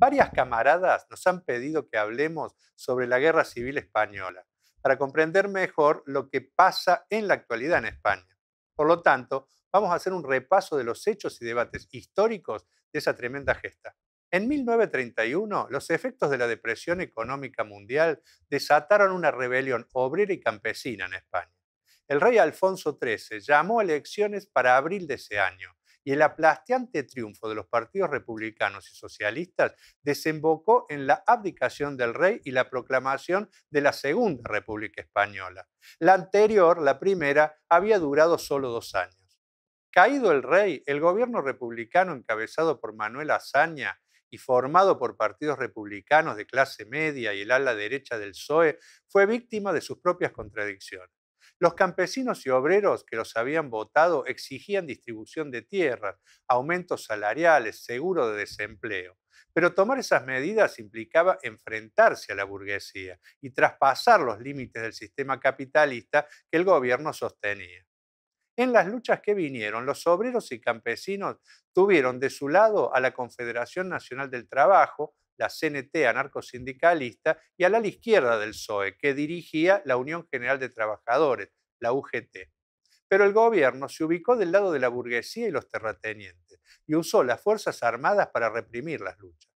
Varias camaradas nos han pedido que hablemos sobre la Guerra Civil Española para comprender mejor lo que pasa en la actualidad en España. Por lo tanto, vamos a hacer un repaso de los hechos y debates históricos de esa tremenda gesta. En 1931, los efectos de la depresión económica mundial desataron una rebelión obrera y campesina en España. El rey Alfonso XIII llamó a elecciones para abril de ese año y el aplastante triunfo de los partidos republicanos y socialistas desembocó en la abdicación del rey y la proclamación de la Segunda República Española. La anterior, la primera, había durado solo dos años. Caído el rey, el gobierno republicano encabezado por Manuel Azaña y formado por partidos republicanos de clase media y el ala derecha del PSOE, fue víctima de sus propias contradicciones. Los campesinos y obreros que los habían votado exigían distribución de tierras, aumentos salariales, seguro de desempleo. Pero tomar esas medidas implicaba enfrentarse a la burguesía y traspasar los límites del sistema capitalista que el gobierno sostenía. En las luchas que vinieron, los obreros y campesinos tuvieron de su lado a la Confederación Nacional del Trabajo, la CNT anarcosindicalista, y a la izquierda del PSOE, que dirigía la Unión General de Trabajadores, la UGT. Pero el gobierno se ubicó del lado de la burguesía y los terratenientes, y usó las Fuerzas Armadas para reprimir las luchas.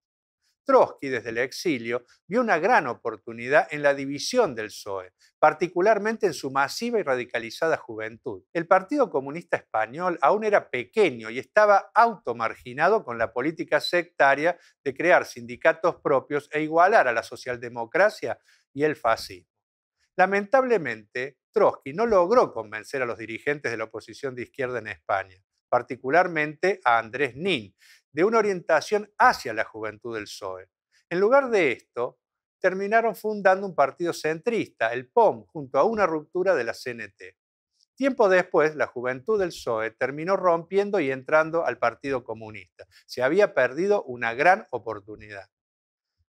Trotsky, desde el exilio, vio una gran oportunidad en la división del PSOE, particularmente en su masiva y radicalizada juventud. El Partido Comunista Español aún era pequeño y estaba automarginado con la política sectaria de crear sindicatos propios e igualar a la socialdemocracia y el fascismo. Lamentablemente, Trotsky no logró convencer a los dirigentes de la oposición de izquierda en España particularmente a Andrés Nin, de una orientación hacia la juventud del SOE. En lugar de esto, terminaron fundando un partido centrista, el POM, junto a una ruptura de la CNT. Tiempo después, la juventud del SOE terminó rompiendo y entrando al Partido Comunista. Se había perdido una gran oportunidad.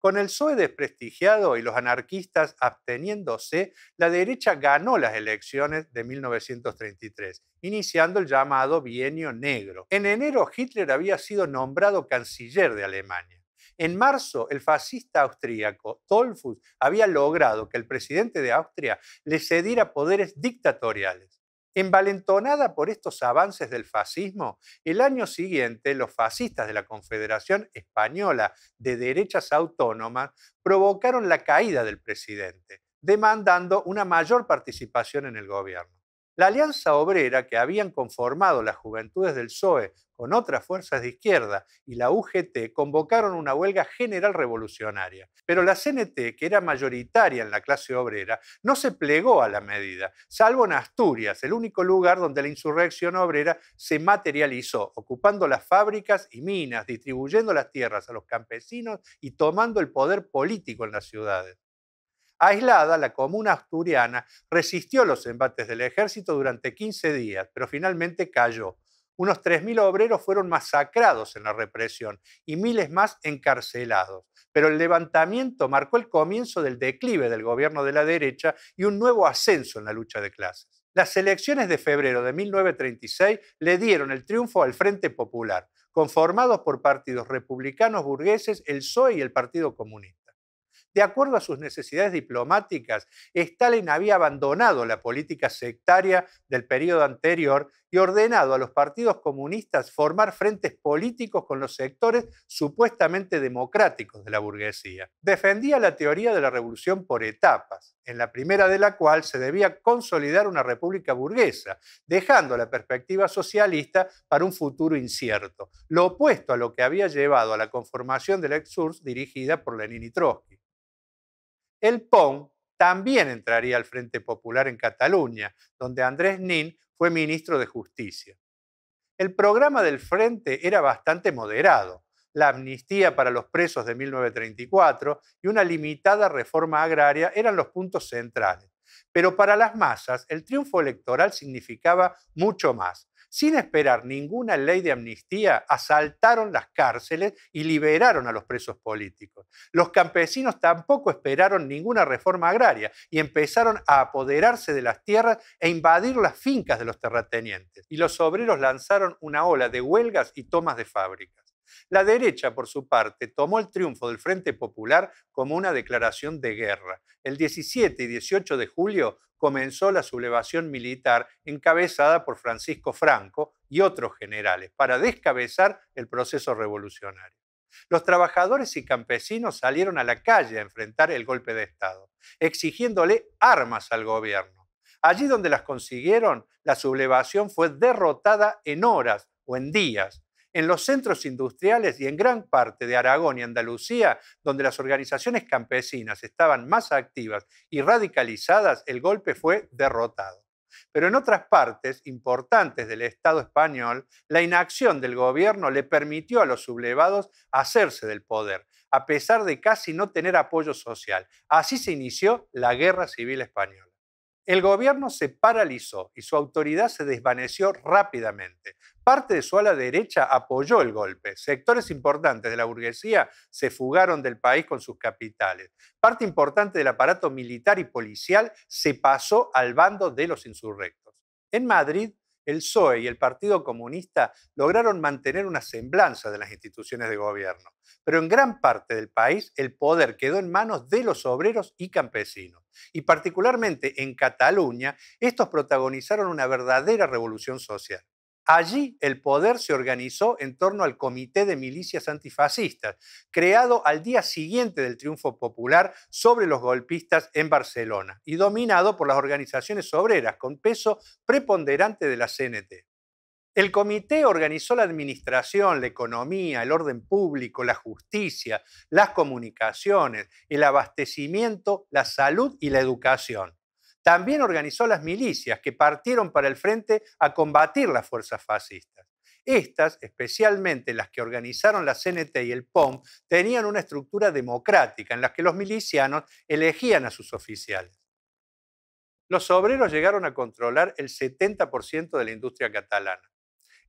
Con el PSOE desprestigiado y los anarquistas absteniéndose, la derecha ganó las elecciones de 1933, iniciando el llamado Bienio Negro. En enero Hitler había sido nombrado canciller de Alemania. En marzo, el fascista austríaco Tolfus había logrado que el presidente de Austria le cediera poderes dictatoriales. Envalentonada por estos avances del fascismo, el año siguiente los fascistas de la Confederación Española de Derechas Autónomas provocaron la caída del presidente, demandando una mayor participación en el gobierno. La alianza obrera que habían conformado las juventudes del PSOE con otras fuerzas de izquierda y la UGT convocaron una huelga general revolucionaria. Pero la CNT, que era mayoritaria en la clase obrera, no se plegó a la medida, salvo en Asturias, el único lugar donde la insurrección obrera se materializó, ocupando las fábricas y minas, distribuyendo las tierras a los campesinos y tomando el poder político en las ciudades. Aislada, la comuna asturiana resistió los embates del ejército durante 15 días, pero finalmente cayó. Unos 3.000 obreros fueron masacrados en la represión y miles más encarcelados. Pero el levantamiento marcó el comienzo del declive del gobierno de la derecha y un nuevo ascenso en la lucha de clases. Las elecciones de febrero de 1936 le dieron el triunfo al Frente Popular, conformados por partidos republicanos burgueses, el PSOE y el Partido Comunista. De acuerdo a sus necesidades diplomáticas, Stalin había abandonado la política sectaria del periodo anterior y ordenado a los partidos comunistas formar frentes políticos con los sectores supuestamente democráticos de la burguesía. Defendía la teoría de la revolución por etapas, en la primera de la cual se debía consolidar una república burguesa, dejando la perspectiva socialista para un futuro incierto, lo opuesto a lo que había llevado a la conformación del ex dirigida por Lenin y Trotsky el PON también entraría al Frente Popular en Cataluña, donde Andrés Nin fue ministro de Justicia. El programa del Frente era bastante moderado, la amnistía para los presos de 1934 y una limitada reforma agraria eran los puntos centrales. Pero para las masas, el triunfo electoral significaba mucho más sin esperar ninguna ley de amnistía, asaltaron las cárceles y liberaron a los presos políticos. Los campesinos tampoco esperaron ninguna reforma agraria y empezaron a apoderarse de las tierras e invadir las fincas de los terratenientes. Y los obreros lanzaron una ola de huelgas y tomas de fábricas. La derecha, por su parte, tomó el triunfo del Frente Popular como una declaración de guerra. El 17 y 18 de julio comenzó la sublevación militar encabezada por Francisco Franco y otros generales para descabezar el proceso revolucionario. Los trabajadores y campesinos salieron a la calle a enfrentar el golpe de Estado, exigiéndole armas al gobierno. Allí donde las consiguieron, la sublevación fue derrotada en horas o en días, en los centros industriales y en gran parte de Aragón y Andalucía, donde las organizaciones campesinas estaban más activas y radicalizadas, el golpe fue derrotado. Pero en otras partes importantes del Estado español, la inacción del gobierno le permitió a los sublevados hacerse del poder, a pesar de casi no tener apoyo social. Así se inició la Guerra Civil Española. El gobierno se paralizó y su autoridad se desvaneció rápidamente. Parte de su ala derecha apoyó el golpe. Sectores importantes de la burguesía se fugaron del país con sus capitales. Parte importante del aparato militar y policial se pasó al bando de los insurrectos. En Madrid, el PSOE y el Partido Comunista lograron mantener una semblanza de las instituciones de gobierno, pero en gran parte del país el poder quedó en manos de los obreros y campesinos. Y particularmente en Cataluña, estos protagonizaron una verdadera revolución social. Allí el poder se organizó en torno al Comité de Milicias Antifascistas, creado al día siguiente del triunfo popular sobre los golpistas en Barcelona y dominado por las organizaciones obreras, con peso preponderante de la CNT. El comité organizó la administración, la economía, el orden público, la justicia, las comunicaciones, el abastecimiento, la salud y la educación. También organizó las milicias que partieron para el frente a combatir las fuerzas fascistas. Estas, especialmente las que organizaron la CNT y el POM, tenían una estructura democrática en la que los milicianos elegían a sus oficiales. Los obreros llegaron a controlar el 70% de la industria catalana.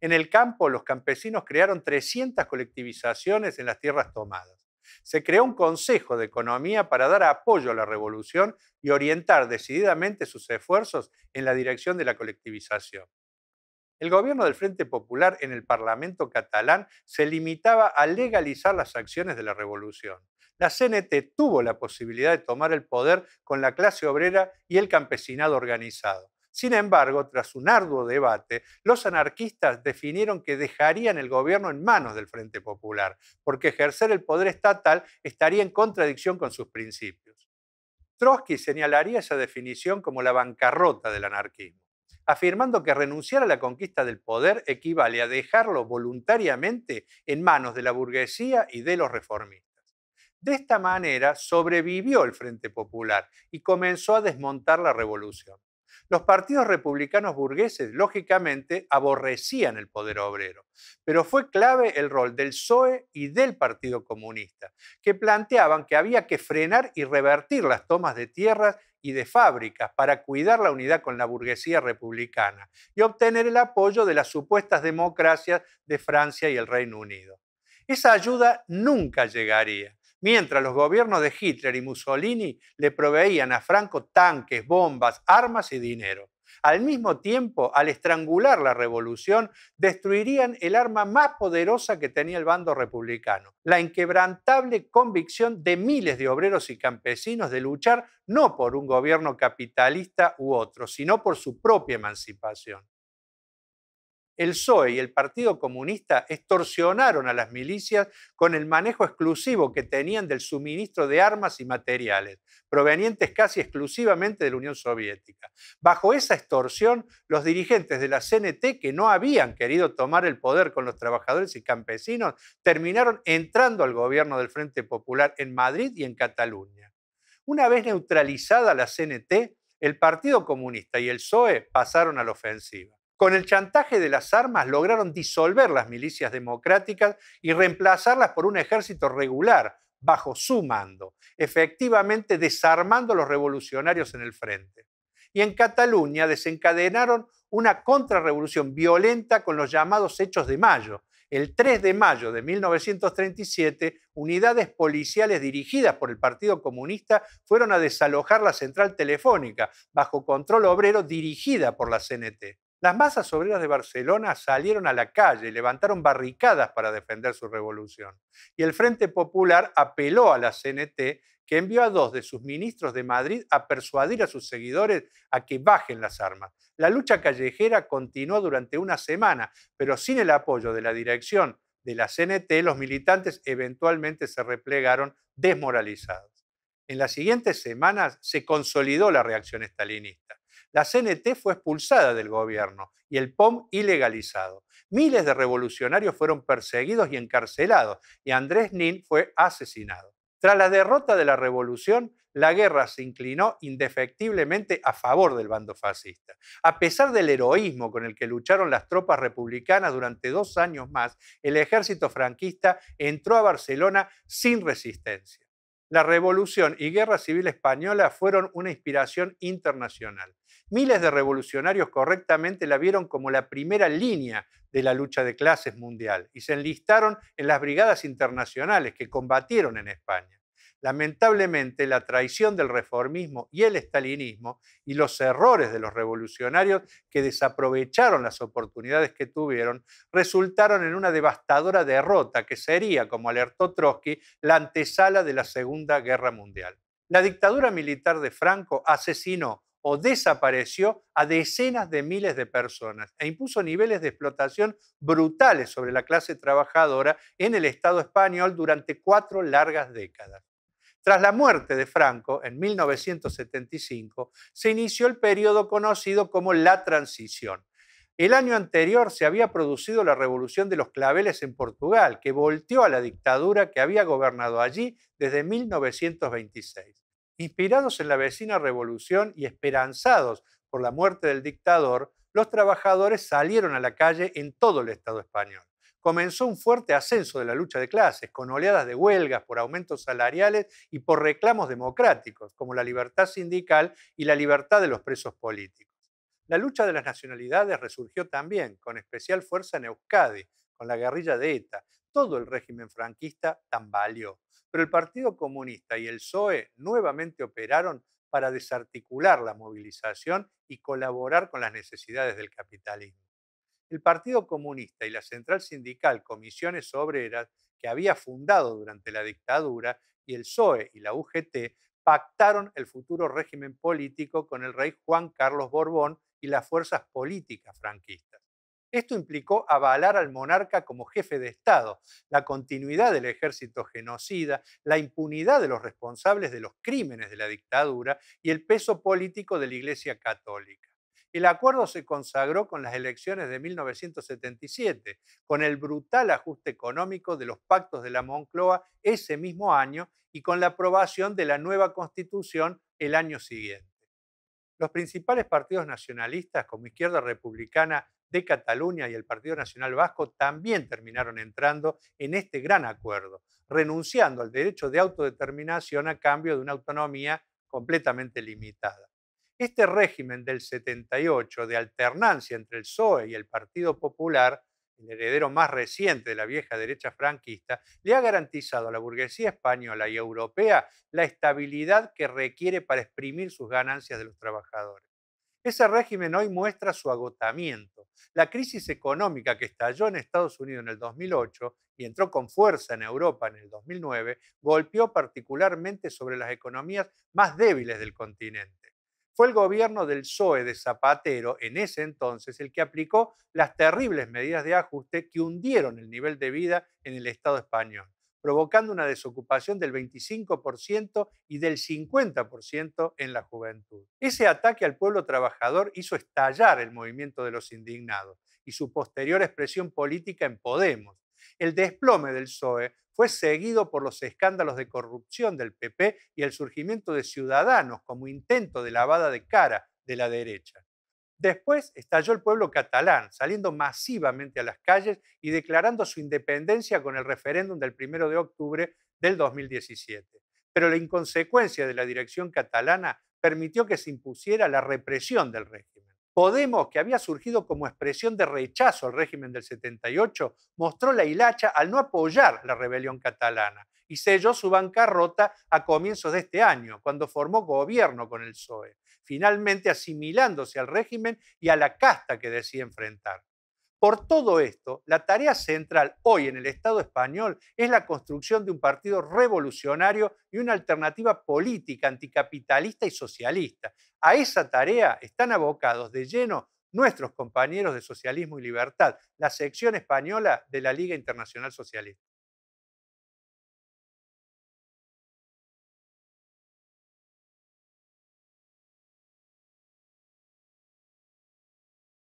En el campo, los campesinos crearon 300 colectivizaciones en las tierras tomadas se creó un Consejo de Economía para dar apoyo a la revolución y orientar decididamente sus esfuerzos en la dirección de la colectivización. El gobierno del Frente Popular en el Parlamento catalán se limitaba a legalizar las acciones de la revolución. La CNT tuvo la posibilidad de tomar el poder con la clase obrera y el campesinado organizado sin embargo, tras un arduo debate, los anarquistas definieron que dejarían el gobierno en manos del Frente Popular, porque ejercer el poder estatal estaría en contradicción con sus principios. Trotsky señalaría esa definición como la bancarrota del anarquismo afirmando que renunciar a la conquista del poder equivale a dejarlo voluntariamente en manos de la burguesía y de los reformistas. De esta manera sobrevivió el Frente Popular y comenzó a desmontar la revolución. Los partidos republicanos burgueses, lógicamente, aborrecían el poder obrero, pero fue clave el rol del PSOE y del Partido Comunista, que planteaban que había que frenar y revertir las tomas de tierras y de fábricas para cuidar la unidad con la burguesía republicana y obtener el apoyo de las supuestas democracias de Francia y el Reino Unido. Esa ayuda nunca llegaría, mientras los gobiernos de Hitler y Mussolini le proveían a Franco tanques, bombas, armas y dinero. Al mismo tiempo, al estrangular la revolución, destruirían el arma más poderosa que tenía el bando republicano, la inquebrantable convicción de miles de obreros y campesinos de luchar no por un gobierno capitalista u otro, sino por su propia emancipación el PSOE y el Partido Comunista extorsionaron a las milicias con el manejo exclusivo que tenían del suministro de armas y materiales, provenientes casi exclusivamente de la Unión Soviética. Bajo esa extorsión, los dirigentes de la CNT, que no habían querido tomar el poder con los trabajadores y campesinos, terminaron entrando al gobierno del Frente Popular en Madrid y en Cataluña. Una vez neutralizada la CNT, el Partido Comunista y el PSOE pasaron a la ofensiva. Con el chantaje de las armas lograron disolver las milicias democráticas y reemplazarlas por un ejército regular bajo su mando, efectivamente desarmando a los revolucionarios en el frente. Y en Cataluña desencadenaron una contrarrevolución violenta con los llamados Hechos de Mayo, el 3 de mayo de 1937, unidades policiales dirigidas por el Partido Comunista fueron a desalojar la central telefónica bajo control obrero dirigida por la CNT. Las masas obreras de Barcelona salieron a la calle y levantaron barricadas para defender su revolución. Y el Frente Popular apeló a la CNT, que envió a dos de sus ministros de Madrid a persuadir a sus seguidores a que bajen las armas. La lucha callejera continuó durante una semana, pero sin el apoyo de la dirección de la CNT, los militantes eventualmente se replegaron desmoralizados. En las siguientes semanas se consolidó la reacción estalinista la CNT fue expulsada del gobierno y el POM ilegalizado. Miles de revolucionarios fueron perseguidos y encarcelados y Andrés Nin fue asesinado. Tras la derrota de la revolución, la guerra se inclinó indefectiblemente a favor del bando fascista. A pesar del heroísmo con el que lucharon las tropas republicanas durante dos años más, el ejército franquista entró a Barcelona sin resistencia. La revolución y guerra civil española fueron una inspiración internacional miles de revolucionarios correctamente la vieron como la primera línea de la lucha de clases mundial y se enlistaron en las brigadas internacionales que combatieron en España. Lamentablemente, la traición del reformismo y el estalinismo y los errores de los revolucionarios que desaprovecharon las oportunidades que tuvieron resultaron en una devastadora derrota que sería, como alertó Trotsky, la antesala de la Segunda Guerra Mundial. La dictadura militar de Franco asesinó o desapareció a decenas de miles de personas e impuso niveles de explotación brutales sobre la clase trabajadora en el Estado español durante cuatro largas décadas. Tras la muerte de Franco en 1975, se inició el periodo conocido como la transición. El año anterior se había producido la revolución de los claveles en Portugal, que volteó a la dictadura que había gobernado allí desde 1926. Inspirados en la vecina revolución y esperanzados por la muerte del dictador, los trabajadores salieron a la calle en todo el Estado español. Comenzó un fuerte ascenso de la lucha de clases, con oleadas de huelgas por aumentos salariales y por reclamos democráticos, como la libertad sindical y la libertad de los presos políticos. La lucha de las nacionalidades resurgió también, con especial fuerza en Euskadi, con la guerrilla de ETA. Todo el régimen franquista tambaleó pero el Partido Comunista y el PSOE nuevamente operaron para desarticular la movilización y colaborar con las necesidades del capitalismo. El Partido Comunista y la Central Sindical Comisiones Obreras, que había fundado durante la dictadura, y el PSOE y la UGT pactaron el futuro régimen político con el rey Juan Carlos Borbón y las fuerzas políticas franquistas. Esto implicó avalar al monarca como jefe de Estado, la continuidad del ejército genocida, la impunidad de los responsables de los crímenes de la dictadura y el peso político de la Iglesia Católica. El acuerdo se consagró con las elecciones de 1977, con el brutal ajuste económico de los pactos de la Moncloa ese mismo año y con la aprobación de la nueva constitución el año siguiente. Los principales partidos nacionalistas, como Izquierda Republicana de Cataluña y el Partido Nacional Vasco también terminaron entrando en este gran acuerdo, renunciando al derecho de autodeterminación a cambio de una autonomía completamente limitada. Este régimen del 78 de alternancia entre el PSOE y el Partido Popular, el heredero más reciente de la vieja derecha franquista, le ha garantizado a la burguesía española y europea la estabilidad que requiere para exprimir sus ganancias de los trabajadores. Ese régimen hoy muestra su agotamiento. La crisis económica que estalló en Estados Unidos en el 2008 y entró con fuerza en Europa en el 2009 golpeó particularmente sobre las economías más débiles del continente fue el gobierno del PSOE de Zapatero en ese entonces el que aplicó las terribles medidas de ajuste que hundieron el nivel de vida en el Estado español, provocando una desocupación del 25% y del 50% en la juventud. Ese ataque al pueblo trabajador hizo estallar el movimiento de los indignados y su posterior expresión política en Podemos. El desplome del PSOE fue seguido por los escándalos de corrupción del PP y el surgimiento de ciudadanos como intento de lavada de cara de la derecha. Después estalló el pueblo catalán, saliendo masivamente a las calles y declarando su independencia con el referéndum del 1 de octubre del 2017. Pero la inconsecuencia de la dirección catalana permitió que se impusiera la represión del régimen. Podemos, que había surgido como expresión de rechazo al régimen del 78, mostró la hilacha al no apoyar la rebelión catalana y selló su bancarrota a comienzos de este año, cuando formó gobierno con el PSOE finalmente asimilándose al régimen y a la casta que decide enfrentar. Por todo esto, la tarea central hoy en el Estado español es la construcción de un partido revolucionario y una alternativa política anticapitalista y socialista. A esa tarea están abocados de lleno nuestros compañeros de Socialismo y Libertad, la sección española de la Liga Internacional Socialista.